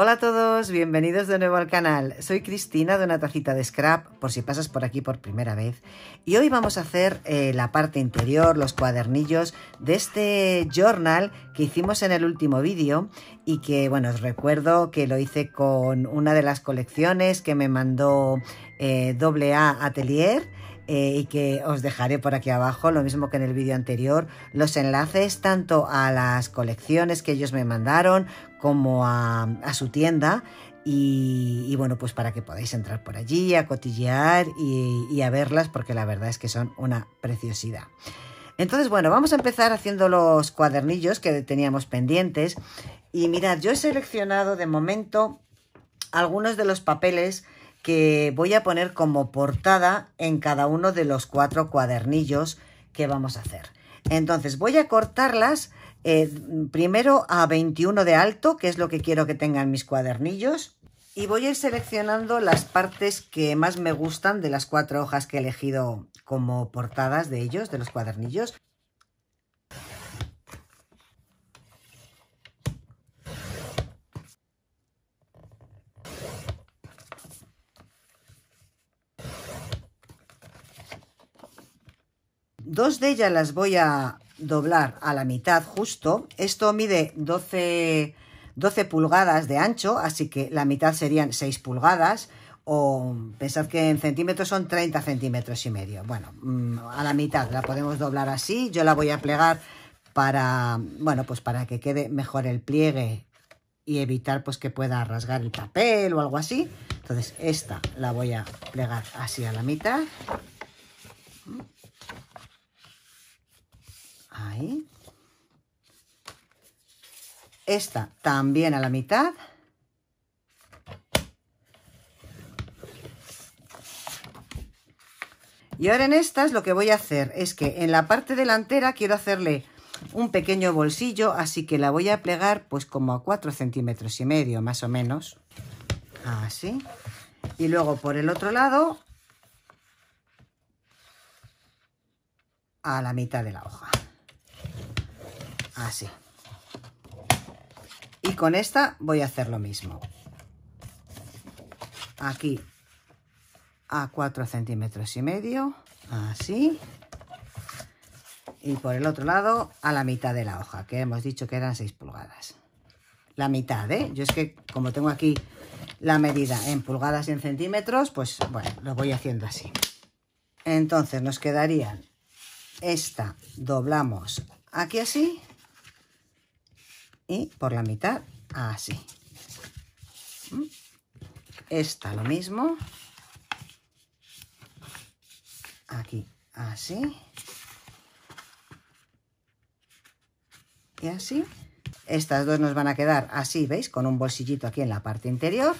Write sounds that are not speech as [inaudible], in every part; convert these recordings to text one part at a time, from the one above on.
Hola a todos, bienvenidos de nuevo al canal. Soy Cristina de una tacita de scrap, por si pasas por aquí por primera vez. Y hoy vamos a hacer eh, la parte interior, los cuadernillos de este journal que hicimos en el último vídeo y que, bueno, os recuerdo que lo hice con una de las colecciones que me mandó AA eh, Atelier. Eh, y que os dejaré por aquí abajo, lo mismo que en el vídeo anterior, los enlaces tanto a las colecciones que ellos me mandaron como a, su tienda y, bueno, pues para que podáis entrar por allí a cotillear y, y a verlas porque la verdad es que son una preciosidad. Entonces, bueno, vamos a empezar haciendo los cuadernillos que teníamos pendientes. Y mirad, yo he seleccionado de momento algunos de los papeles que voy a poner como portada en cada uno de los cuatro cuadernillos que vamos a hacer. Entonces voy a cortarlas eh, primero a 21 de alto, que es lo que quiero que tengan mis cuadernillos. Y voy a ir seleccionando las partes que más me gustan de las cuatro hojas que he elegido como portadas de ellos, de los cuadernillos. Dos de ellas las voy a doblar a la mitad justo. Esto mide 12, 12 pulgadas de ancho, así que la mitad serían 6 pulgadas o pensad que en centímetros son 30 centímetros y medio. Bueno, mm, a la mitad la podemos doblar así. Yo la voy a plegar para, bueno, pues para que quede mejor el pliegue y evitar pues que pueda rasgar el papel o algo así. Entonces esta la voy a plegar así a la mitad. Ahí. Esta también a la mitad. Y ahora en estas lo que voy a hacer es que en la parte delantera quiero hacerle un pequeño bolsillo, así que la voy a plegar pues como a 4 centímetros y medio más o menos. Así. Y luego por el otro lado a la mitad de la hoja así. Ah, y con esta voy a hacer lo mismo. Aquí a 4 centímetros y medio, así. Y por el otro lado a la mitad de la hoja, que hemos dicho que eran 6 pulgadas. La mitad, ¿eh? Yo es que como tengo aquí la medida en pulgadas y en centímetros, pues bueno, lo voy haciendo así. Entonces nos quedarían esta, doblamos aquí así y por la mitad así. ¿Mm? Esta lo mismo. Aquí así. Y así. Estas dos nos van a quedar así, ¿veis? Con un bolsillito aquí en la parte interior.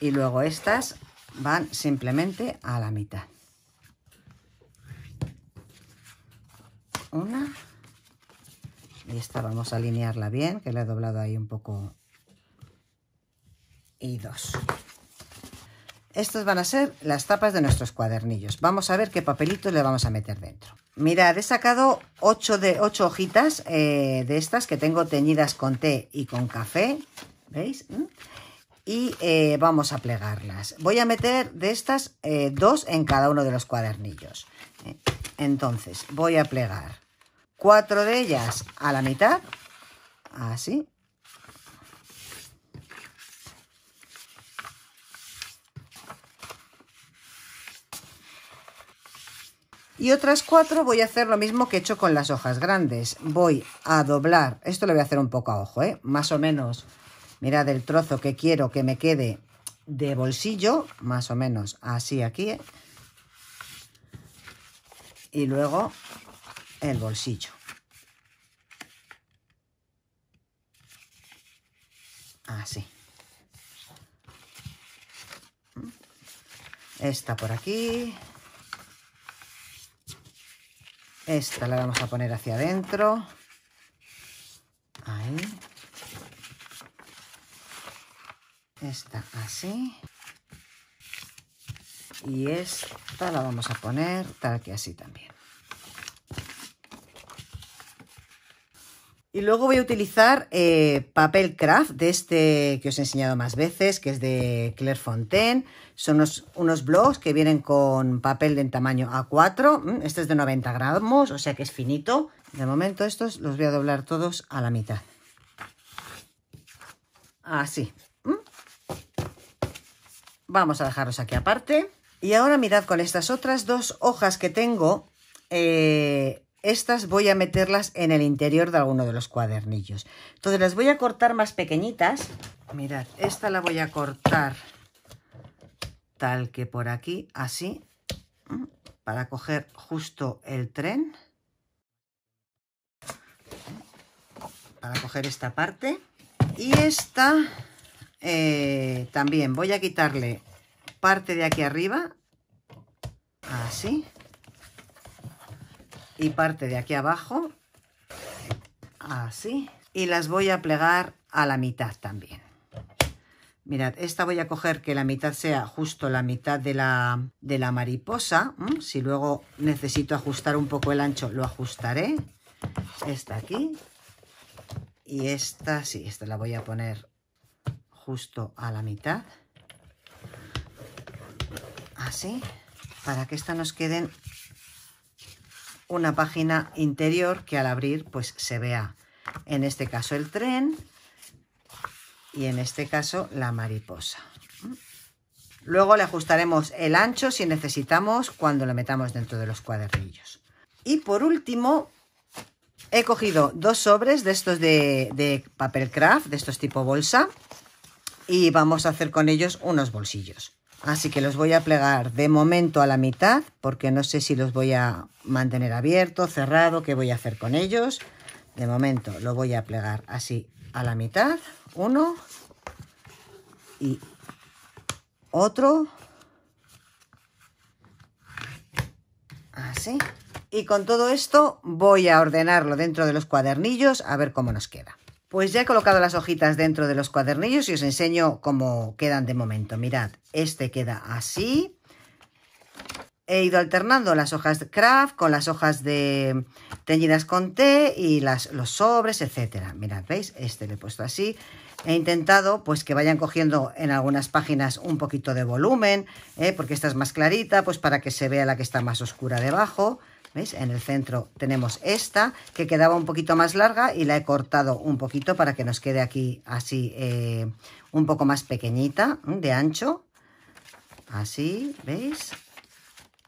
Y luego estas van simplemente a la mitad. Una y esta vamos a alinearla bien, que la he doblado ahí un poco. Y dos. Estas van a ser las tapas de nuestros cuadernillos. Vamos a ver qué papelitos le vamos a meter dentro. Mirad, he sacado 8, de, hojitas eh, de estas que tengo teñidas con té y con café. ¿Veis? ¿Mm? Y eh, vamos a plegarlas. Voy a meter de estas eh, dos en cada uno de los cuadernillos. Entonces, voy a plegar cuatro de ellas a la mitad, así. Y otras cuatro voy a hacer lo mismo que he hecho con las hojas grandes. Voy a doblar, esto lo voy a hacer un poco a ojo, ¿eh? más o menos, mirad el trozo que quiero que me quede de bolsillo, más o menos así aquí. ¿eh? Y luego el bolsillo. así. Esta por aquí. Esta la vamos a poner hacia adentro. Ahí. Esta así. Y esta la vamos a poner tal que así también. Y luego voy a utilizar eh, papel craft de este que os he enseñado más veces, que es de Claire Fontaine. Son unos, unos blogs que vienen con papel de tamaño A4. Mm, este es de 90 gramos, o sea que es finito. De momento estos los voy a doblar todos a la mitad. Así. Mm. Vamos a dejarlos aquí aparte. Y ahora mirad con estas otras dos hojas que tengo, eh, estas voy a meterlas en el interior de alguno de los cuadernillos. Entonces las voy a cortar más pequeñitas. Mirad, esta la voy a cortar tal que por aquí, así, para coger justo el tren. Para coger esta parte. Y esta eh, también voy a quitarle parte de aquí arriba, así y parte de aquí abajo, así, y las voy a plegar a la mitad también. Mirad, esta voy a coger que la mitad sea justo la mitad de la, de la mariposa. Si luego necesito ajustar un poco el ancho, lo ajustaré. Esta aquí. Y esta, sí, esta la voy a poner justo a la mitad. Así, para que esta nos queden una página interior que al abrir pues se vea en este caso el tren y en este caso la mariposa. Luego le ajustaremos el ancho si necesitamos cuando lo metamos dentro de los cuadernillos. Y por último, he cogido dos sobres de estos de, de papel craft, de estos tipo bolsa, y vamos a hacer con ellos unos bolsillos. Así que los voy a plegar de momento a la mitad porque no sé si los voy a mantener abierto, cerrado, qué voy a hacer con ellos. De momento lo voy a plegar así a la mitad, uno y otro, así. Y con todo esto voy a ordenarlo dentro de los cuadernillos a ver cómo nos queda. Pues ya he colocado las hojitas dentro de los cuadernillos y os enseño cómo quedan de momento. Mirad, este queda así. He ido alternando las hojas de craft con las hojas de teñidas con té y las, los sobres, etcétera. Mirad, ¿veis? Este lo he puesto así. He intentado pues que vayan cogiendo en algunas páginas un poquito de volumen, ¿eh? porque esta es más clarita, pues para que se vea la que está más oscura debajo. ¿Veis? En el centro tenemos esta, que quedaba un poquito más larga y la he cortado un poquito para que nos quede aquí así eh, un poco más pequeñita, de ancho. Así, ¿veis?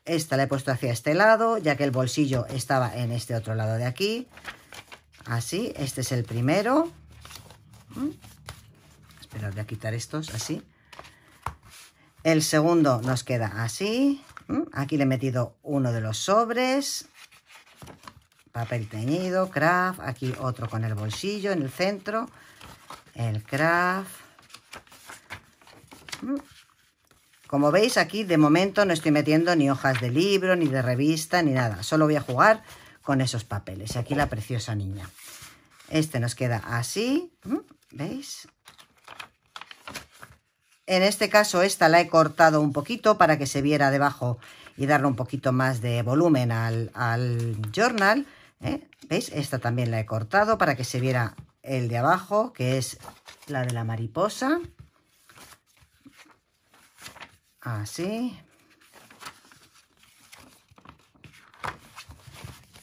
Esta la he puesto hacia este lado, ya que el bolsillo estaba en este otro lado de aquí. Así, este es el primero. espero Esperad, voy a quitar estos así. El segundo nos queda así. ¿Mm? Aquí le he metido uno de los sobres. Papel teñido, craft. Aquí otro con el bolsillo en el centro. El craft. ¿Mm? Como veis aquí de momento no estoy metiendo ni hojas de libro, ni de revista, ni nada. Solo voy a jugar con esos papeles. Y Aquí la preciosa niña. Este nos queda así. ¿Mm? ¿Veis? En este caso esta la he cortado un poquito para que se viera debajo y darle un poquito más de volumen al, journal. ¿eh? ¿Veis? Esta también la he cortado para que se viera el de abajo, que es la de la mariposa. Así.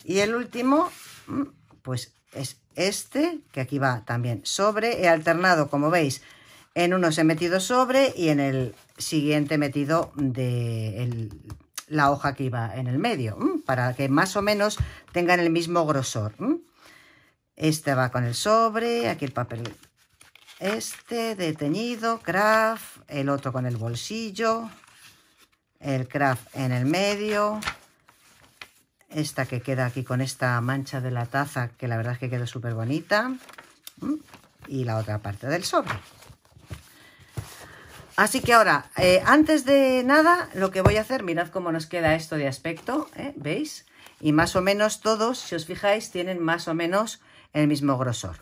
Y el último, mm, pues es este, que aquí va también sobre. He alternado, como veis, en unos he metido sobre y en el siguiente he metido de la hoja que iba en el medio, para que más o menos tengan el mismo grosor. Este va con el sobre, aquí el papel este de teñido, craft, el otro con el bolsillo, el craft en el medio, esta que queda aquí con esta mancha de la taza, que la verdad es que quedó súper bonita, y la otra parte del sobre. Así que ahora, eh, antes de nada, lo que voy a hacer, mirad cómo nos queda esto de aspecto, eh, ¿veis? Y más o menos todos, si os fijáis, tienen más o menos el mismo grosor.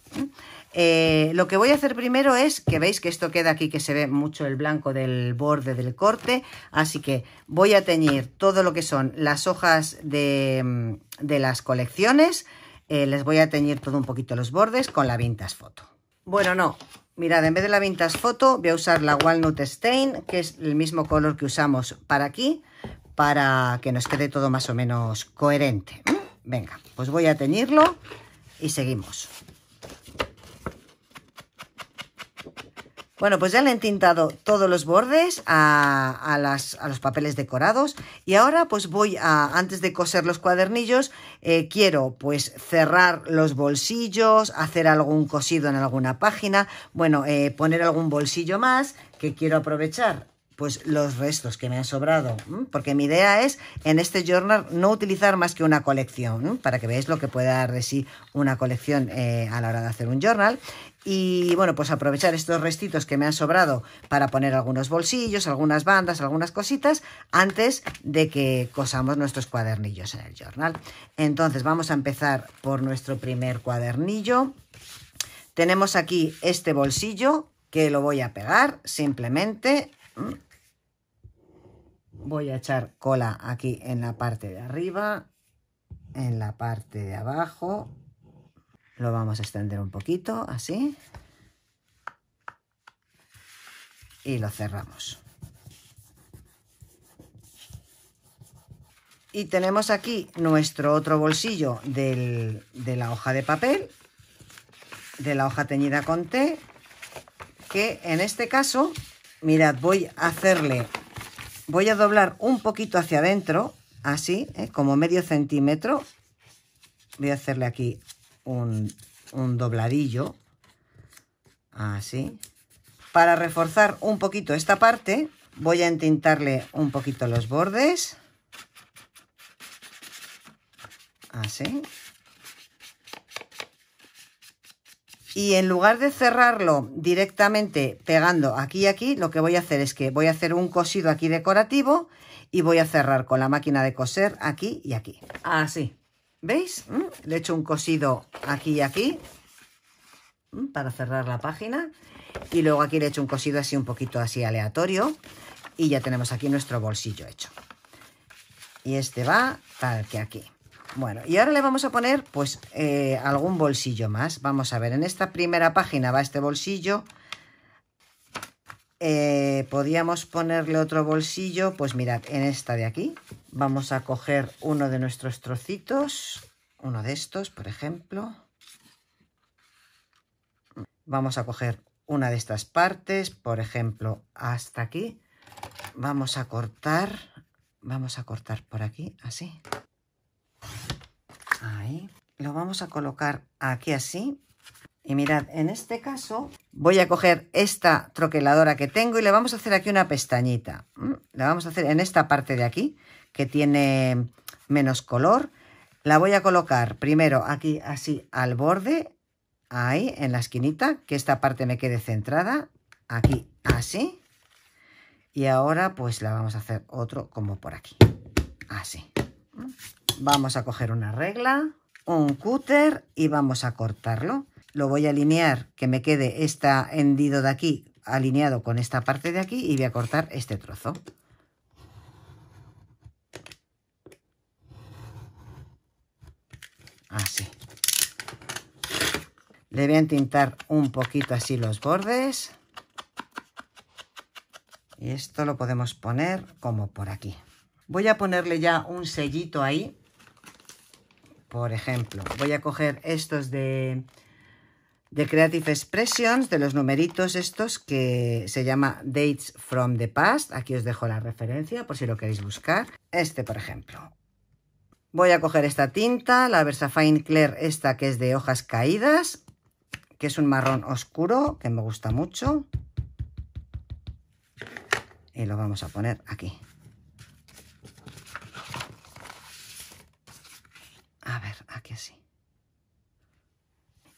¿eh? lo que voy a hacer primero es, que veis que esto queda aquí, que se ve mucho el blanco del borde del corte, así que voy a teñir todo lo que son las hojas de, mm, las colecciones, les voy a teñir todo un poquito los bordes con la Vintas Foto. Bueno, no, Mirad, en vez de la Vintage Photo voy a usar la Walnut Stain, que es el mismo color que usamos para aquí, para que nos quede todo más o menos coherente. Venga, pues voy a teñirlo y seguimos. Bueno, pues ya le he tintado todos los bordes a, los papeles decorados y ahora pues voy a, antes de coser los cuadernillos, eh, quiero pues cerrar los bolsillos, hacer algún cosido en alguna página, bueno, eh, poner algún bolsillo más que quiero aprovechar pues los restos que me han sobrado, porque mi idea es en este journal no utilizar más que una colección, para que veáis lo que puede dar de sí una colección eh, a la hora de hacer un journal. Y bueno, pues aprovechar estos restitos que me han sobrado para poner algunos bolsillos, algunas bandas, algunas cositas, antes de que cosamos nuestros cuadernillos en el journal. Entonces vamos a empezar por nuestro primer cuadernillo. Tenemos aquí este bolsillo que lo voy a pegar simplemente voy a echar cola aquí en la parte de arriba, en la parte de abajo. Lo vamos a extender un poquito, así. Y lo cerramos. Y tenemos aquí nuestro otro bolsillo de la hoja de papel, de la hoja teñida con té, que en este caso, mirad, voy a hacerle voy a doblar un poquito hacia adentro, así, ¿eh? como medio centímetro. Voy a hacerle aquí un, un dobladillo, así. Para reforzar un poquito esta parte, voy a entintarle un poquito los bordes, así. y en lugar de cerrarlo directamente pegando aquí y aquí, lo que voy a hacer es que voy a hacer un cosido aquí decorativo y voy a cerrar con la máquina de coser aquí y aquí. Así. ¿Veis? Mm, le hecho un cosido aquí y aquí mm, para cerrar la página. Y luego aquí le hecho un cosido así un poquito así aleatorio. Y ya tenemos aquí nuestro bolsillo hecho. Y este va tal que aquí. Bueno, y ahora le vamos a poner pues eh, algún bolsillo más. Vamos a ver, en esta primera página va este bolsillo. Eh, ponerle otro bolsillo, pues mirad, en esta de aquí. Vamos a coger uno de nuestros trocitos, uno de estos, por ejemplo. Vamos a coger una de estas partes, por ejemplo, hasta aquí. Vamos a cortar, vamos a cortar por aquí, así. Ahí. Lo vamos a colocar aquí así. Y mirad, en este caso voy a coger esta troqueladora que tengo y le vamos a hacer aquí una pestañita. Mm, la vamos a hacer en esta parte de aquí, que tiene menos color. La voy a colocar primero aquí así al borde, ahí en la esquinita, que esta parte me quede centrada, aquí así. Y ahora pues la vamos a hacer otro como por aquí, así. Vamos a coger una regla, un cúter y vamos a cortarlo. Lo voy a alinear, que me quede este hendido de aquí alineado con esta parte de aquí y voy a cortar este trozo. Así. Le voy a entintar un poquito así los bordes. Y esto lo podemos poner como por aquí. Voy a ponerle ya un sellito ahí. Por ejemplo, voy a coger estos de, Creative Expressions, de los numeritos estos que se llama Dates from the Past. Aquí os dejo la referencia por si lo queréis buscar. Este, por ejemplo. Voy a coger esta tinta, la Versafine Clear, esta que es de hojas caídas, que es un marrón oscuro que me gusta mucho. Y lo vamos a poner aquí. A ver, aquí así.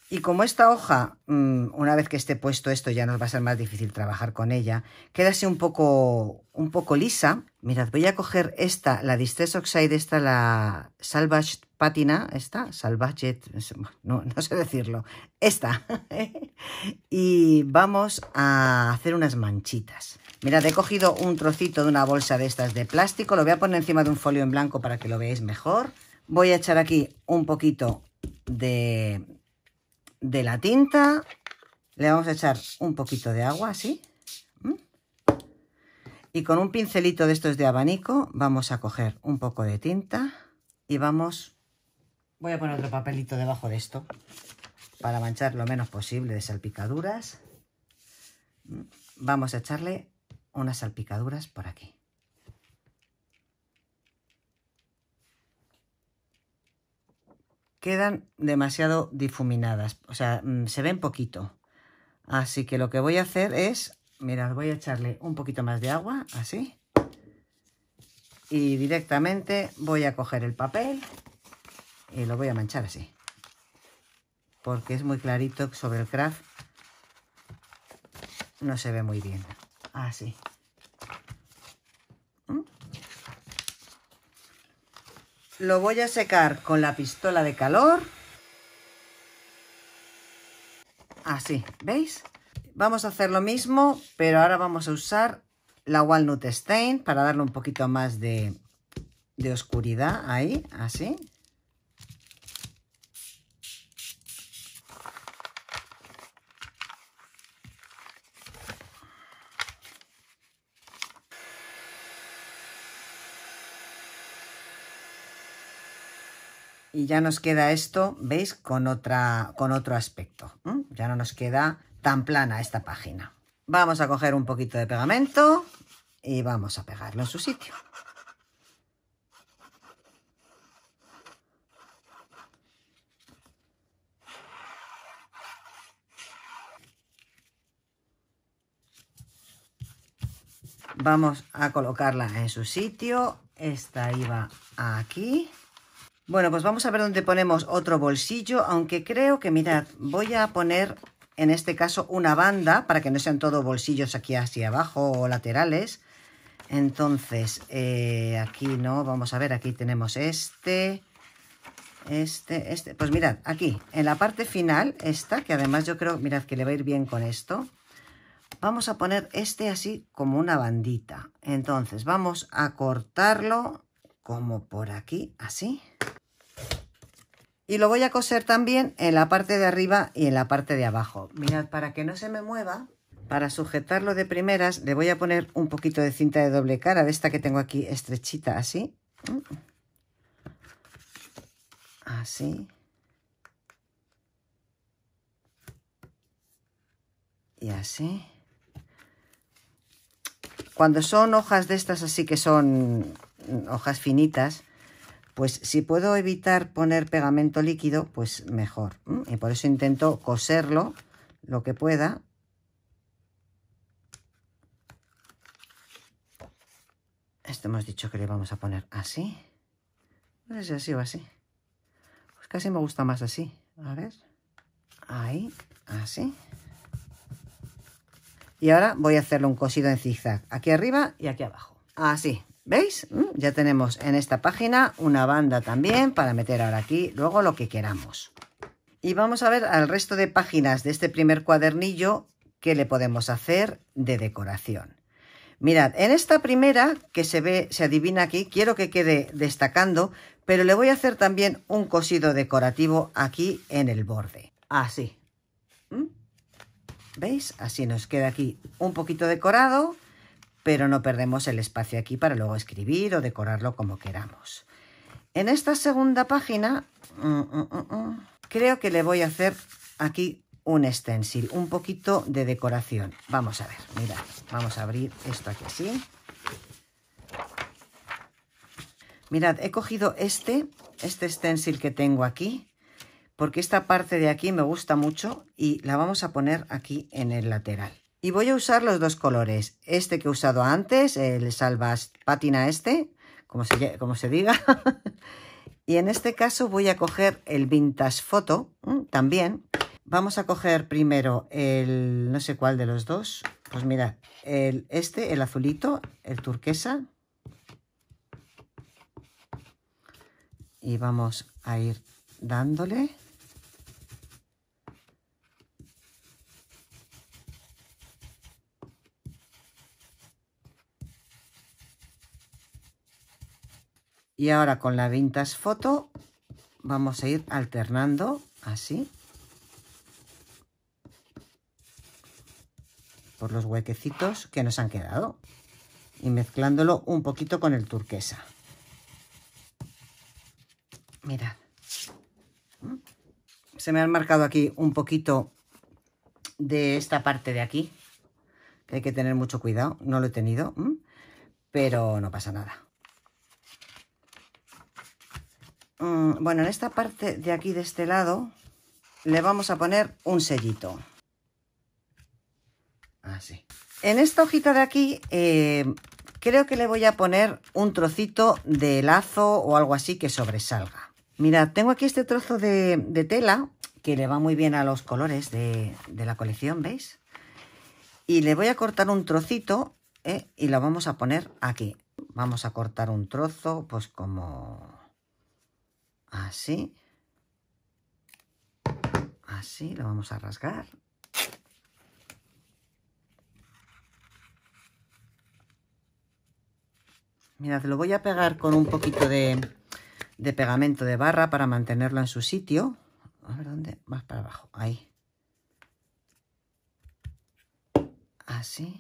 Y como esta hoja, mm, una vez que esté puesto esto, ya nos va a ser más difícil trabajar con ella, queda un poco, un poco lisa. Mirad, voy a coger esta, la Distress Oxide, esta, la Salvage Patina, esta, Salvage, no sé decirlo, esta. [laughs] y vamos a hacer unas manchitas. Mirad, he cogido un trocito de una bolsa de estas de plástico, lo voy a poner encima de un folio en blanco para que lo veáis mejor. Voy a echar aquí un poquito de, la tinta. Le vamos a echar un poquito de agua, así. Y con un pincelito de estos de abanico vamos a coger un poco de tinta y vamos... Voy a poner otro papelito debajo de esto para manchar lo menos posible de salpicaduras. Vamos a echarle unas salpicaduras por aquí. quedan demasiado difuminadas, o sea, mm, se ven poquito. Así que lo que voy a hacer es, mirad, voy a echarle un poquito más de agua, así. Y directamente voy a coger el papel y lo voy a manchar así. Porque es muy clarito sobre el craft. No se ve muy bien. Así. Lo voy a secar con la pistola de calor. Así, ¿veis? Vamos a hacer lo mismo, pero ahora vamos a usar la Walnut Stain para darle un poquito más de, de oscuridad ahí, así. y ya nos queda esto, ¿veis? Con, otra, con otro aspecto. Ya no nos queda tan plana esta página. Vamos a coger un poquito de pegamento y vamos a pegarlo en su sitio. Vamos a colocarla en su sitio. Esta iba aquí. Bueno, pues vamos a ver dónde ponemos otro bolsillo, aunque creo que, mirad, voy a poner en este caso una banda para que no sean todos bolsillos aquí hacia abajo o laterales. Entonces, eh, aquí no, vamos a ver, aquí tenemos este, este, este. Pues mirad, aquí, en la parte final, esta, que además yo creo, mirad que le va a ir bien con esto. Vamos a poner este así como una bandita. Entonces, vamos a cortarlo como por aquí, así y lo voy a coser también en la parte de arriba y en la parte de abajo. Mirad, para que no se me mueva, para sujetarlo de primeras le voy a poner un poquito de cinta de doble cara, de esta que tengo aquí estrechita, así. Así. Y así. Cuando son hojas de estas así que son hojas finitas, pues si puedo evitar poner pegamento líquido, pues mejor. Y por eso intento coserlo lo que pueda. Esto hemos dicho que le vamos a poner así. No sé si así o así. Pues casi me gusta más así. A ver. Ahí, así. Y ahora voy a hacerle un cosido en zigzag. Aquí arriba y aquí abajo. Así. ¿Veis? Mm, ya tenemos en esta página una banda también para meter ahora aquí luego lo que queramos. Y vamos a ver al resto de páginas de este primer cuadernillo qué le podemos hacer de decoración. Mirad, en esta primera que se ve, se adivina aquí, quiero que quede destacando, pero le voy a hacer también un cosido decorativo aquí en el borde. Así. ¿Mm? ¿Veis? Así nos queda aquí un poquito decorado pero no perdemos el espacio aquí para luego escribir o decorarlo como queramos. En esta segunda página mm, mm, mm, creo que le voy a hacer aquí un stencil, un poquito de decoración. Vamos a ver, mirad, vamos a abrir esto aquí así. Mirad, he cogido este, este stencil que tengo aquí, porque esta parte de aquí me gusta mucho y la vamos a poner aquí en el lateral. Y voy a usar los dos colores. Este que he usado antes, el salvas pátina este, como se, se diga. [laughs] y en este caso voy a coger el Vintage foto también. Vamos a coger primero el no sé cuál de los dos. Pues mira el, este, el azulito, el turquesa. Y vamos a ir dándole. Y ahora con la vintage foto vamos a ir alternando así. Por los huequecitos que nos han quedado. Y mezclándolo un poquito con el turquesa. Mirad. Se me han marcado aquí un poquito de esta parte de aquí. Que hay que tener mucho cuidado. No lo he tenido. Pero no pasa nada. Mm, bueno, en esta parte de aquí, de este lado, le vamos a poner un sellito. Así. En esta hojita de aquí, eh, creo que le voy a poner un trocito de lazo o algo así que sobresalga. Mirad, tengo aquí este trozo de, tela que le va muy bien a los colores de, la colección, ¿veis? Y le voy a cortar un trocito eh, y lo vamos a poner aquí. Vamos a cortar un trozo, pues como así, así, lo vamos a rasgar. Mirad, lo voy a pegar con un poquito de, pegamento de barra para mantenerlo en su sitio. A ver, ¿dónde? Más para abajo, ahí. Así.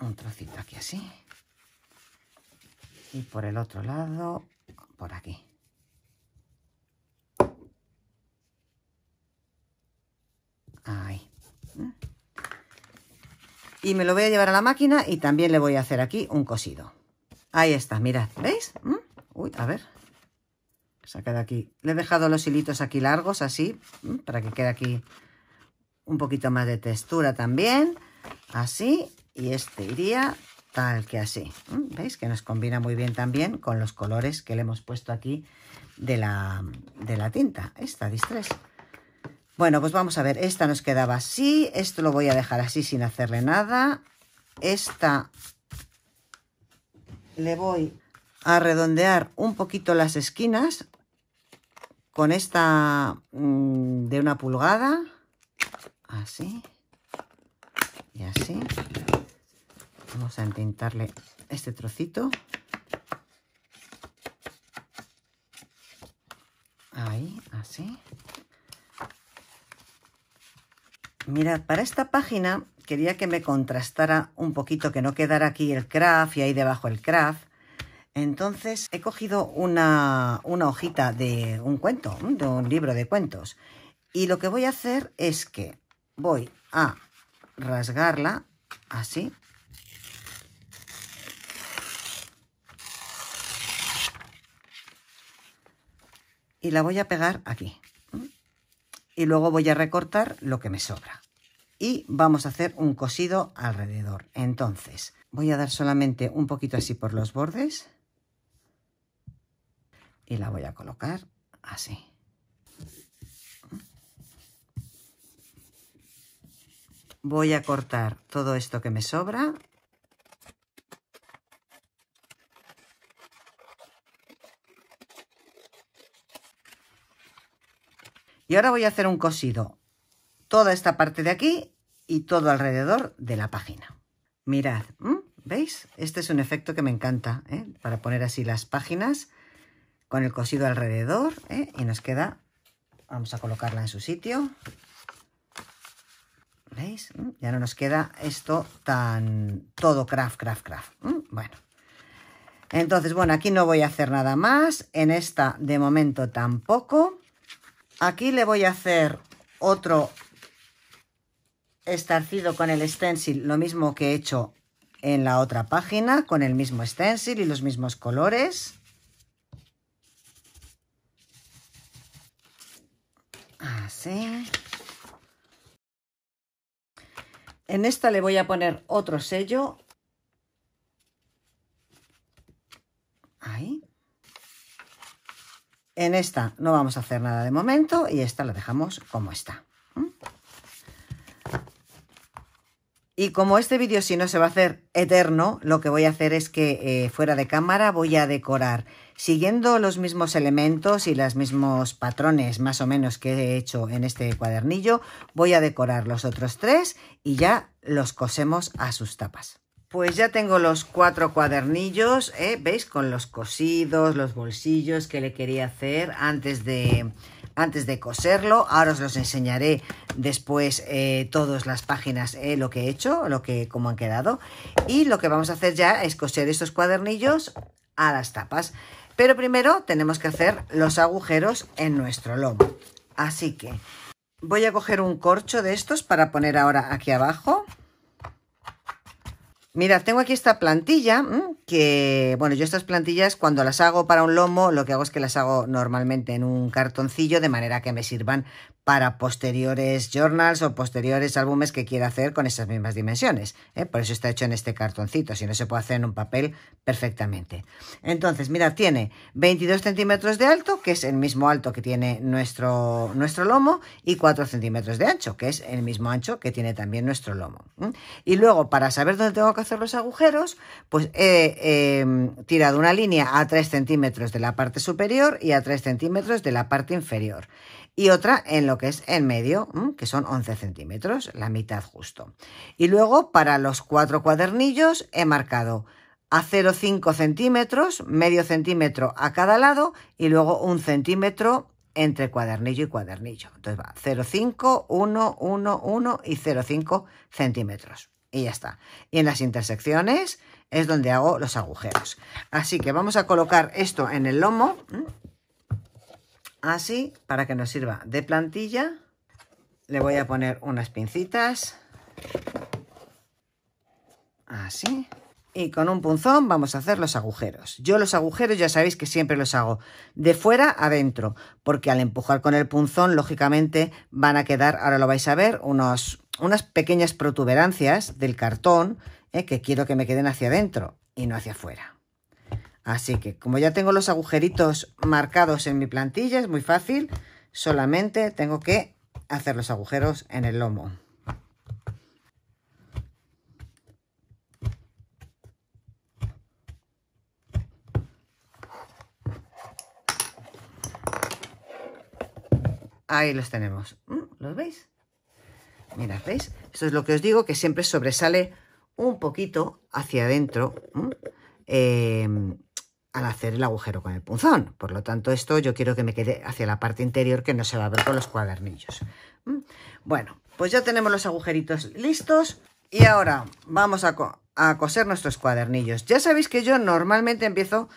Un trocito aquí así y por el otro lado por aquí ahí y me lo voy a llevar a la máquina y también le voy a hacer aquí un cosido ahí está, mirad, ¿veis? ¿Mm? uy, a ver sacar aquí, le he dejado los hilitos aquí largos así, para que quede aquí un poquito más de textura también así y este iría que así. ¿Veis? Que nos combina muy bien también con los colores que le hemos puesto aquí de la, de la tinta. Esta, distress. Bueno, pues vamos a ver. Esta nos quedaba así. Esto lo voy a dejar así sin hacerle nada. Esta le voy a redondear un poquito las esquinas con esta mm, de una pulgada. Así. Y así vamos a intentarle este trocito ahí así mirad para esta página quería que me contrastara un poquito que no quedara aquí el craft y ahí debajo el craft entonces he cogido una, una hojita de un cuento, de un libro de cuentos. Y lo que voy a hacer es que voy a rasgarla así y la voy a pegar aquí. Y luego voy a recortar lo que me sobra. Y vamos a hacer un cosido alrededor. Entonces, voy a dar solamente un poquito así por los bordes. Y la voy a colocar así. Voy a cortar todo esto que me sobra Y ahora voy a hacer un cosido. Toda esta parte de aquí y todo alrededor de la página. Mirad, ¿veis? Este es un efecto que me encanta, ¿eh? para poner así las páginas con el cosido alrededor ¿eh? y nos queda, vamos a colocarla en su sitio. ¿Veis? Ya no nos queda esto tan todo craft, craft, craft. Bueno. Entonces, bueno, aquí no voy a hacer nada más. En esta, de momento, tampoco. Aquí le voy a hacer otro estarcido con el stencil, lo mismo que he hecho en la otra página, con el mismo stencil y los mismos colores. Así. En esta le voy a poner otro sello. Ahí. En esta no vamos a hacer nada de momento y esta la dejamos como está. Y como este vídeo si no se va a hacer eterno, lo que voy a hacer es que eh, fuera de cámara voy a decorar siguiendo los mismos elementos y los mismos patrones más o menos que he hecho en este cuadernillo, voy a decorar los otros tres y ya los cosemos a sus tapas. Pues ya tengo los cuatro cuadernillos, ¿eh? ¿veis? Con los cosidos, los bolsillos que le quería hacer antes de, antes de coserlo. Ahora os los enseñaré después eh, todas las páginas, eh, lo que he hecho, lo que, cómo han quedado. Y lo que vamos a hacer ya es coser estos cuadernillos a las tapas. Pero primero tenemos que hacer los agujeros en nuestro lomo. Así que voy a coger un corcho de estos para poner ahora aquí abajo. Mira, tengo aquí esta plantilla que, bueno, yo estas plantillas cuando las hago para un lomo, lo que hago es que las hago normalmente en un cartoncillo de manera que me sirvan para posteriores journals o posteriores álbumes que quiera hacer con esas mismas dimensiones. ¿eh? Por eso está hecho en este cartoncito, si no se puede hacer en un papel perfectamente. Entonces, mira, tiene 22 centímetros de alto, que es el mismo alto que tiene nuestro, nuestro lomo, y 4 centímetros de ancho, que es el mismo ancho que tiene también nuestro lomo. Y luego, para saber dónde tengo que hacer los agujeros, pues... Eh, he em, tirado una línea a 3 centímetros de la parte superior y a 3 centímetros de la parte inferior. Y otra en lo que es en medio, que son 11 centímetros, la mitad justo. Y luego para los cuatro cuadernillos he marcado a 0,5 centímetros, medio centímetro a cada lado y luego un centímetro entre cuadernillo y cuadernillo. Entonces va 0,5, 1, 1, 1 y 0,5 centímetros. Y ya está. Y en las intersecciones es donde hago los agujeros. Así que vamos a colocar esto en el lomo, así, para que nos sirva de plantilla. Le voy a poner unas pincitas, así. Y con un punzón vamos a hacer los agujeros. Yo los agujeros ya sabéis que siempre los hago de fuera adentro, porque al empujar con el punzón, lógicamente, van a quedar, ahora lo vais a ver, unas pequeñas protuberancias del cartón que quiero que me queden hacia adentro y no hacia afuera. Así que como ya tengo los agujeritos marcados en mi plantilla, es muy fácil, solamente tengo que hacer los agujeros en el lomo. Ahí los tenemos. Mm, ¿Los veis? Mira, ¿veis? Esto es lo que os digo, que siempre sobresale un poquito hacia adentro em, al hacer el agujero con el punzón. Por lo tanto, esto yo quiero que me quede hacia la parte interior que no se va a ver con los cuadernillos. Bueno, pues ya tenemos los agujeritos listos y ahora vamos a, coser nuestros cuadernillos. Ya sabéis que yo normalmente empiezo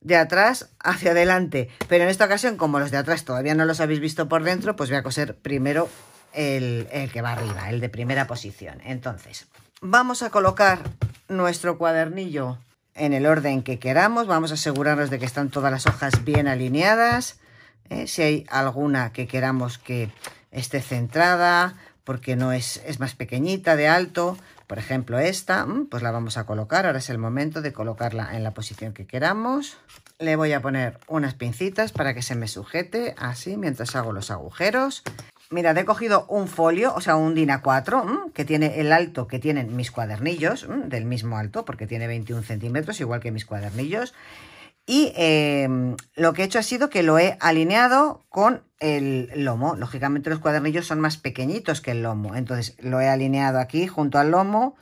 de atrás hacia adelante, pero en esta ocasión, como los de atrás todavía no los habéis visto por dentro, pues voy a coser primero el, el que va arriba, el de primera posición. Entonces, Vamos a colocar nuestro cuadernillo en el orden que queramos. Vamos a asegurarnos de que están todas las hojas bien alineadas. ¿eh? Si hay alguna que queramos que esté centrada, porque no es, es más pequeñita, de alto, por ejemplo esta, mm, pues la vamos a colocar. Ahora es el momento de colocarla en la posición que queramos. Le voy a poner unas pincitas para que se me sujete, así, mientras hago los agujeros. Mirad, he cogido un folio, o sea, un DIN A4, mm, que tiene el alto que tienen mis cuadernillos, mm, del mismo alto, porque tiene 21 centímetros, igual que mis cuadernillos. Y em, lo que he hecho ha sido que lo he alineado con el lomo. Lógicamente los cuadernillos son más pequeñitos que el lomo. Entonces lo he alineado aquí junto al lomo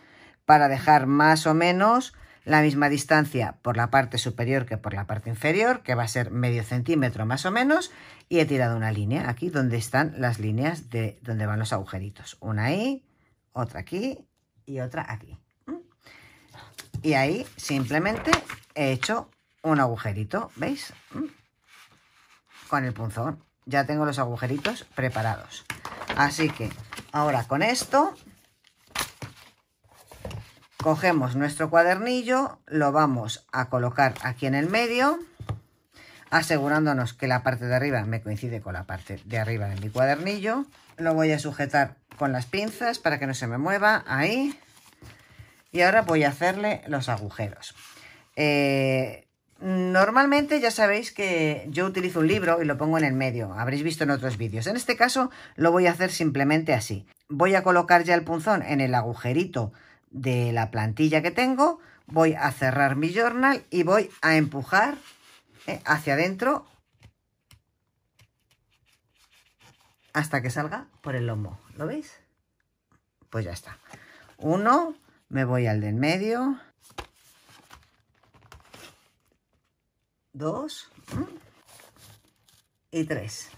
para dejar más o menos la misma distancia por la parte superior que por la parte inferior, que va a ser medio centímetro más o menos, y he tirado una línea aquí donde están las líneas de donde van los agujeritos. Una ahí, otra aquí y otra aquí. Y ahí simplemente he hecho un agujerito, ¿veis? Con el punzón. Ya tengo los agujeritos preparados. Así que ahora con esto cogemos nuestro cuadernillo, lo vamos a colocar aquí en el medio, asegurándonos que la parte de arriba me coincide con la parte de arriba de mi cuadernillo. Lo voy a sujetar con las pinzas para que no se me mueva, ahí. Y ahora voy a hacerle los agujeros. Eh, normalmente ya sabéis que yo utilizo un libro y lo pongo en el medio, habréis visto en otros vídeos. En este caso lo voy a hacer simplemente así. Voy a colocar ya el punzón en el agujerito de la plantilla que tengo, voy a cerrar mi journal y voy a empujar eh, hacia adentro hasta que salga por el lomo. ¿Lo veis? Pues ya está. Uno, me voy al en medio. Dos. Y tres.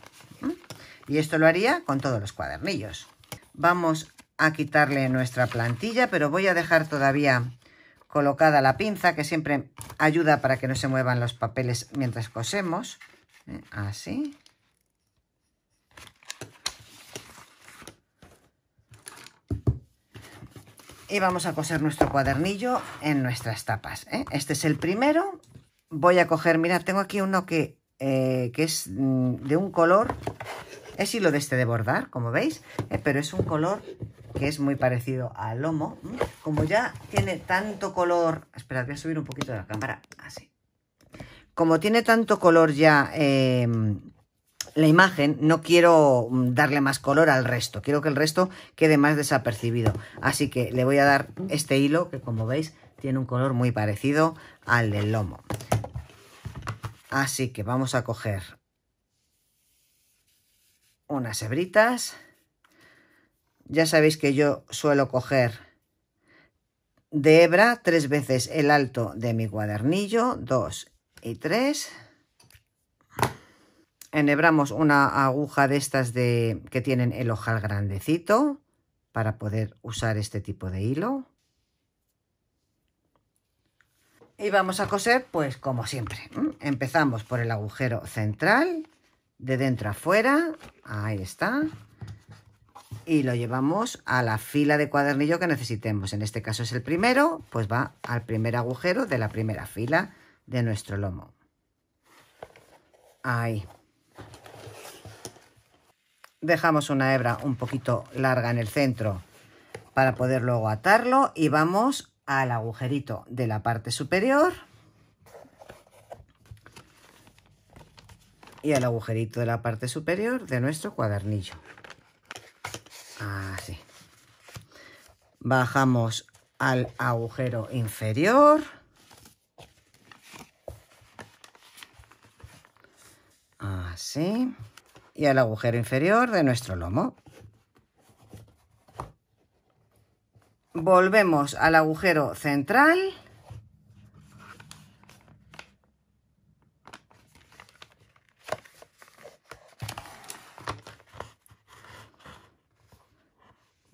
Y esto lo haría con todos los cuadernillos. Vamos a quitarle nuestra plantilla, pero voy a dejar todavía colocada la pinza, que siempre ayuda para que no se muevan los papeles mientras cosemos. Eh, así. Y vamos a coser nuestro cuadernillo en nuestras tapas. ¿eh? Este es el primero. Voy a coger, mira, tengo aquí uno que, eh, que es mm, de un color es hilo de este de bordar, como veis, pero es un color que es muy parecido al lomo. Como ya tiene tanto color... esperad voy a subir un poquito de la cámara. Así. Como tiene tanto color ya em, la imagen, no quiero mm, darle más color al resto. Quiero que el resto quede más desapercibido. Así que le voy a dar este hilo, que como veis tiene un color muy parecido al del lomo. Así que vamos a coger unas hebritas ya sabéis que yo suelo coger de hebra tres veces el alto de mi cuadernillo, dos y tres. Enhebramos una aguja de estas de, que tienen el ojal grandecito para poder usar este tipo de hilo. Y vamos a coser pues como siempre. Empezamos por el agujero central, de dentro a fuera, ahí está y lo llevamos a la fila de cuadernillo que necesitemos. En este caso es el primero, pues va al primer agujero de la primera fila de nuestro lomo. Ahí. Dejamos una hebra un poquito larga en el centro para poder luego atarlo y vamos al agujerito de la parte superior y al agujerito de la parte superior de nuestro cuadernillo. Así. Ah, Bajamos al agujero inferior. Así. Y al agujero inferior de nuestro lomo. Volvemos al agujero central.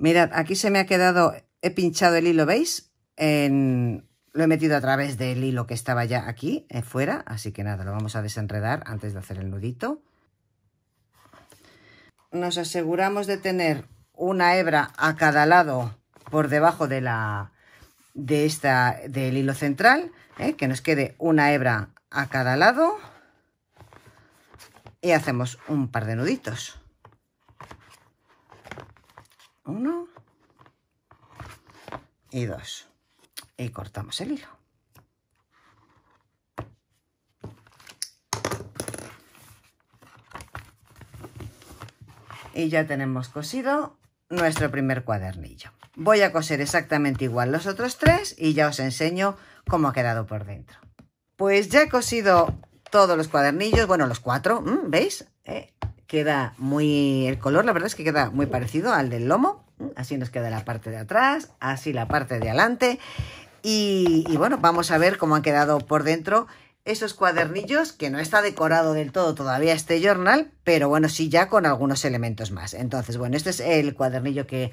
Mirad, aquí se me ha quedado, he pinchado el hilo, ¿veis? lo he metido a través del hilo que estaba ya aquí, en eh, fuera, así que nada, lo vamos a desenredar antes de hacer el nudito. Nos aseguramos de tener una hebra a cada lado por debajo de la, de esta, del hilo central, ¿eh? que nos quede una hebra a cada lado y hacemos un par de nuditos uno y dos y cortamos el hilo y ya tenemos cosido nuestro primer cuadernillo voy a coser exactamente igual los otros tres y ya os enseño cómo ha quedado por dentro pues ya he cosido todos los cuadernillos bueno los cuatro ¿veis? Eh, queda muy... El color, la verdad es que queda muy parecido al del lomo. ¿eh? Así nos queda la parte de atrás, así la parte de adelante. Y, bueno, vamos a ver cómo han quedado por dentro esos cuadernillos, que no está decorado del todo todavía este journal, pero bueno, sí ya con algunos elementos más. Entonces, bueno, este es el cuadernillo que,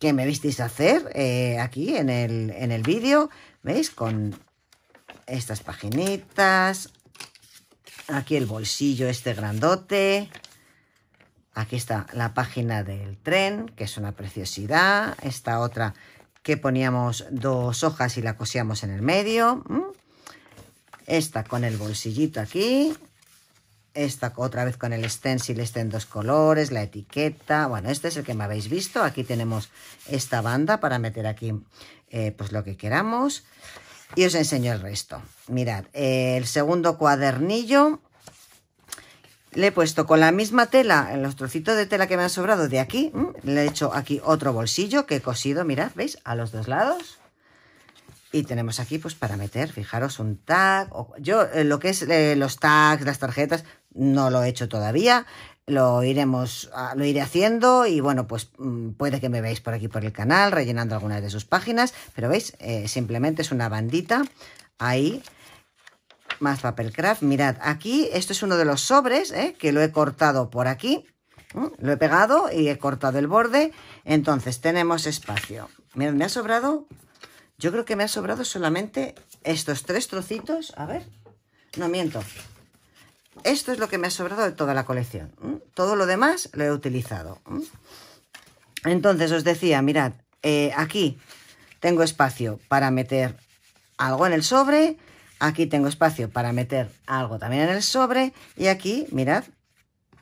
que me visteis hacer eh, aquí en el, en el vídeo, ¿veis? Con estas paginitas, aquí el bolsillo este grandote, Aquí está la página del tren, que es una preciosidad. Esta otra que poníamos dos hojas y la cosíamos en el medio. Esta con el bolsillito aquí. Esta otra vez con el stencil, estén en dos colores, la etiqueta. Bueno, este es el que me habéis visto. Aquí tenemos esta banda para meter aquí eh, pues lo que queramos. Y os enseño el resto. Mirad, eh, el segundo cuadernillo le he puesto con la misma tela, los trocitos de tela que me han sobrado de aquí, le he hecho aquí otro bolsillo que he cosido, mirad, ¿veis? A los dos lados. Y tenemos aquí, pues, para meter, fijaros, un tag. Yo, eh, lo que es eh, los tags, las tarjetas, no lo he hecho todavía. Lo iremos, ah, lo iré haciendo y bueno, pues mm, puede que me veáis por aquí por el canal rellenando algunas de sus páginas, pero veis, eh, simplemente es una bandita ahí más papel craft. Mirad, aquí, esto es uno de los sobres, ¿eh? que lo he cortado por aquí. ¿eh? Lo he pegado y he cortado el borde. Entonces, tenemos espacio. Mirad, me ha sobrado... Yo creo que me ha sobrado solamente estos tres trocitos. A ver. No, miento. Esto es lo que me ha sobrado de toda la colección. ¿eh? Todo lo demás lo he utilizado. Entonces, os decía, mirad, aquí tengo espacio para meter algo en el sobre, Aquí tengo espacio para meter algo también en el sobre. Y aquí, mirad,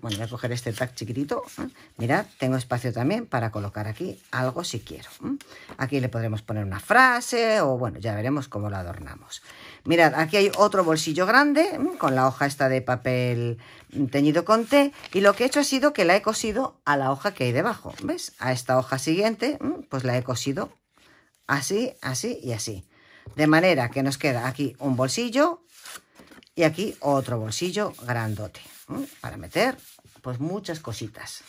bueno, voy a coger este tag chiquitito. ¿eh? Mirad, tengo espacio también para colocar aquí algo si quiero. ¿eh? Aquí le podremos poner una frase o bueno, ya veremos cómo lo adornamos. Mirad, aquí hay otro bolsillo grande ¿eh? con la hoja esta de papel teñido con té. Y lo que he hecho ha sido que la he cosido a la hoja que hay debajo. ¿Ves? A esta hoja siguiente, pues la he cosido así, así y así. De manera que nos queda aquí un bolsillo y aquí otro bolsillo grandote para meter pues muchas cositas.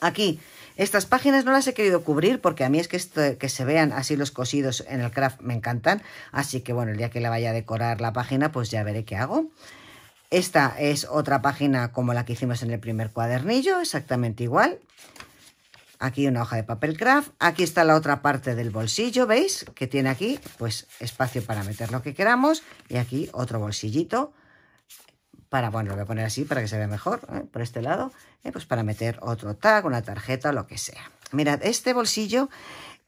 Aquí, estas páginas no las he querido cubrir porque a mí es que, que se vean así los cosidos en el craft me encantan. Así que bueno, el día que le vaya a decorar la página pues ya veré qué hago. Esta es otra página como la que hicimos en el primer cuadernillo, exactamente igual. Aquí una hoja de papel craft. Aquí está la otra parte del bolsillo, ¿veis? Que tiene aquí pues espacio para meter lo que queramos. Y aquí otro bolsillito para, bueno, lo voy a poner así para que se vea mejor, ¿eh? por este lado, y ¿eh? pues para meter otro tag, una tarjeta o lo que sea. Mirad, este bolsillo,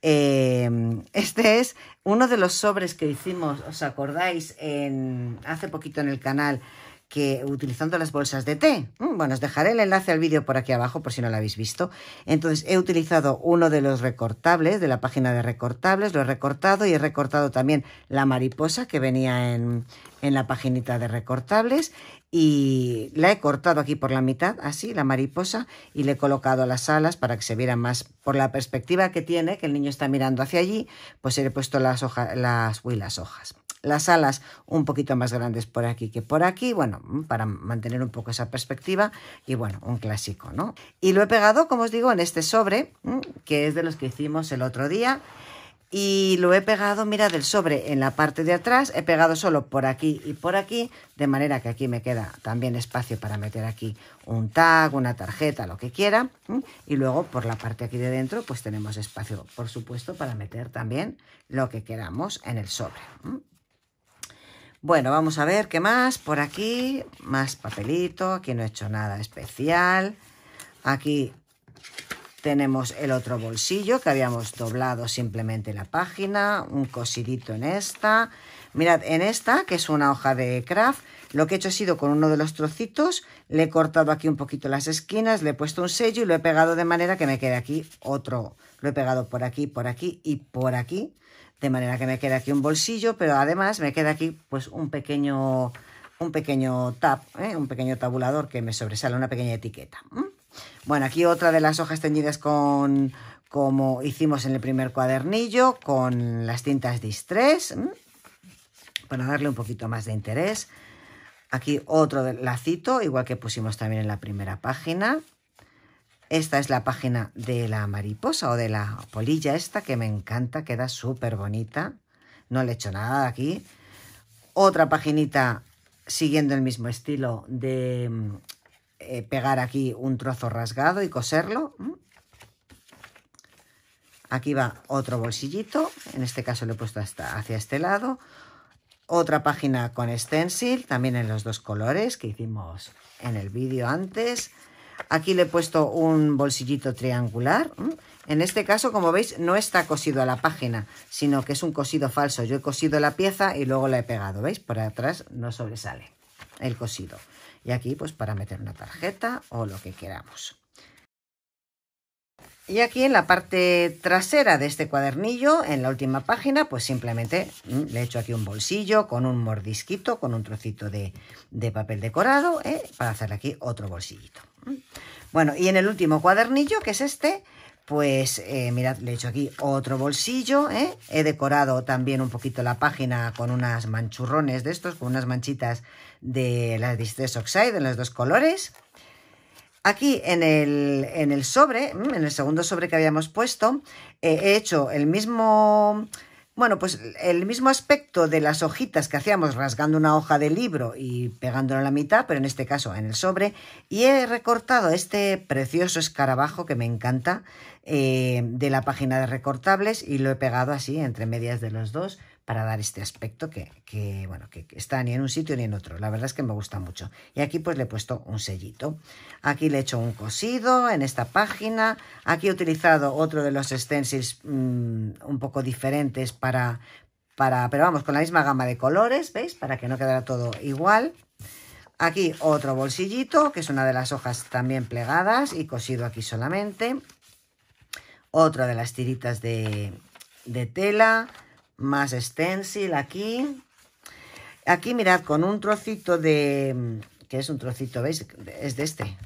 em, [laughs] este es uno de los sobres que hicimos, ¿os acordáis? En, hace poquito en el canal que utilizando las bolsas de té, mm, bueno, os dejaré el enlace al vídeo por aquí abajo por si no lo habéis visto. Entonces he utilizado uno de los recortables, de la página de recortables, lo he recortado y he recortado también la mariposa que venía en, la paginita de recortables y la he cortado aquí por la mitad, así, la mariposa, y le he colocado las alas para que se viera más por la perspectiva que tiene, que el niño está mirando hacia allí, pues he puesto las hojas, las, las hojas, las alas un poquito más grandes por aquí que por aquí, bueno, mm, para mantener un poco esa perspectiva y bueno, un clásico, ¿no? Y lo he pegado, como os digo, en este sobre, mm, que es de los que hicimos el otro día. Y lo he pegado, mira, del sobre en la parte de atrás, he pegado solo por aquí y por aquí, de manera que aquí me queda también espacio para meter aquí un tag, una tarjeta, lo que quiera. Mm. Y luego por la parte aquí de dentro, pues tenemos espacio, por supuesto, para meter también lo que queramos en el sobre. Bueno, vamos a ver qué más. Por aquí, más papelito. Aquí no he hecho nada especial. Aquí tenemos el otro bolsillo que habíamos doblado simplemente la página. Un cosidito en esta. Mirad, en esta, que es una hoja de craft, lo que he hecho ha sido con uno de los trocitos, le he cortado aquí un poquito las esquinas, le he puesto un sello y lo he pegado de manera que me quede aquí otro. Lo he pegado por aquí, por aquí y por aquí de manera que me queda aquí un bolsillo, pero además me queda aquí pues un pequeño, un pequeño ¿eh? un pequeño tabulador que me sobresale, una pequeña etiqueta. Bueno, aquí otra de las hojas teñidas con, como hicimos en el primer cuadernillo, con las tintas distress, para darle un poquito más de interés. Aquí otro lacito, igual que pusimos también en la primera página. Esta es la página de la mariposa o de la polilla esta que me encanta, queda súper bonita. No le he hecho nada aquí. Otra paginita siguiendo el mismo estilo de mm, eh, pegar aquí un trozo rasgado y coserlo. Aquí va otro bolsillito, en este caso lo he puesto hasta hacia este lado. Otra página con stencil, también en los dos colores que hicimos en el vídeo antes. Aquí le he puesto un bolsillito triangular. En este caso, como veis, no está cosido a la página, sino que es un cosido falso. Yo he cosido la pieza y luego la he pegado, ¿veis? Por atrás no sobresale el cosido. Y aquí, pues, para meter una tarjeta o lo que queramos. Y aquí en la parte trasera de este cuadernillo, en la última página, pues simplemente le he hecho aquí un bolsillo con un mordisquito, con un trocito de, papel decorado, ¿eh? para hacer aquí otro bolsillito. Bueno, y en el último cuadernillo, que es este, pues eh, mirad, le he hecho aquí otro bolsillo, ¿eh? he decorado también un poquito la página con unas manchurrones de estos, con unas manchitas de la Distress Oxide en los dos colores. Aquí en el, sobre, mm, en el segundo sobre que habíamos puesto, eh, he hecho el mismo bueno, pues el mismo aspecto de las hojitas que hacíamos rasgando una hoja de libro y pegándola a la mitad, pero en este caso en el sobre, y he recortado este precioso escarabajo que me encanta eh, de la página de recortables y lo he pegado así entre medias de los dos para dar este aspecto que, bueno, que está ni en un sitio ni en otro. La verdad es que me gusta mucho. Y aquí pues le he puesto un sellito. Aquí le he hecho un cosido en esta página. Aquí he utilizado otro de los stencils mm, un poco diferentes para, para, pero vamos, con la misma gama de colores, ¿veis? Para que no quedara todo igual. Aquí otro bolsillito, que es una de las hojas también plegadas y cosido aquí solamente. Otra de las tiritas de, de tela más stencil aquí. Aquí mirad, con un trocito de, que es un trocito, ¿veis? Es de este,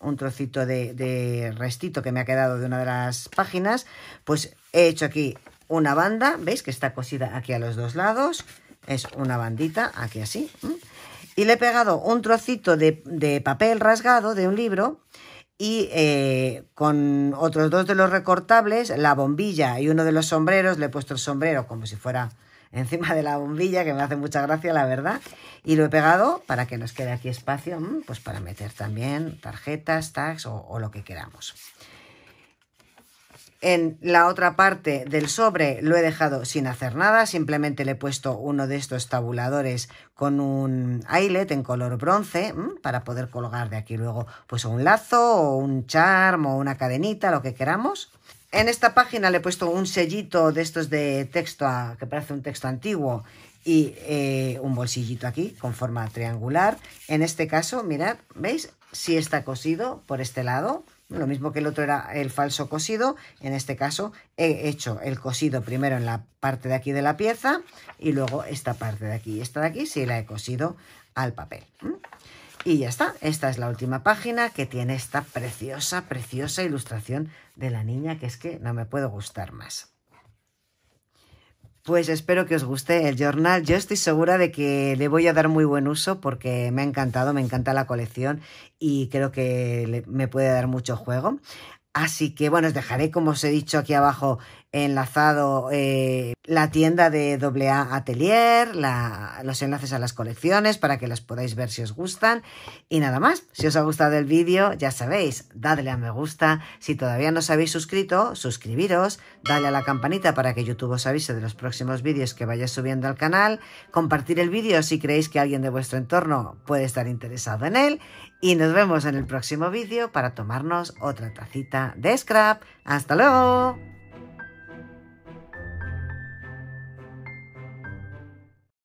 un trocito de, restito que me ha quedado de una de las páginas, pues he hecho aquí una banda, ¿veis? Que está cosida aquí a los dos lados, es una bandita, aquí así, y le he pegado un trocito de, de papel rasgado de un libro, y eh, con otros dos de los recortables, la bombilla y uno de los sombreros, le he puesto el sombrero como si fuera encima de la bombilla, que me hace mucha gracia, la verdad, y lo he pegado para que nos quede aquí espacio, mm, pues para meter también tarjetas, tags o lo que queramos. En la otra parte del sobre lo he dejado sin hacer nada, simplemente le he puesto uno de estos tabuladores con un eyelet en color bronce para poder colgar de aquí luego pues un lazo o un charm o una cadenita, lo que queramos. En esta página le he puesto un sellito de estos de texto que parece un texto antiguo y eh, un bolsillito aquí con forma triangular. En este caso, mirad, ¿veis? Si sí está cosido por este lado lo mismo que el otro era el falso cosido, en este caso he hecho el cosido primero en la parte de aquí de la pieza y luego esta parte de aquí. Esta de aquí sí la he cosido al papel. Y ya está, esta es la última página que tiene esta preciosa, preciosa ilustración de la niña que es que no me puedo gustar más. Pues espero que os guste el jornal. Yo estoy segura de que le voy a dar muy buen uso porque me ha encantado, me encanta la colección y creo que me puede dar mucho juego. Así que bueno, os dejaré, como os he dicho aquí abajo, enlazado eh, la tienda de AA Atelier, los enlaces a las colecciones para que las podáis ver si os gustan. Y nada más, si os ha gustado el vídeo, ya sabéis, dadle a me gusta. Si todavía no os habéis suscrito, suscribiros, dadle a la campanita para que YouTube os avise de los próximos vídeos que vaya subiendo al canal, compartir el vídeo si creéis que alguien de vuestro entorno puede estar interesado en él. Y nos vemos en el próximo vídeo para tomarnos otra tacita de scrap. ¡Hasta luego!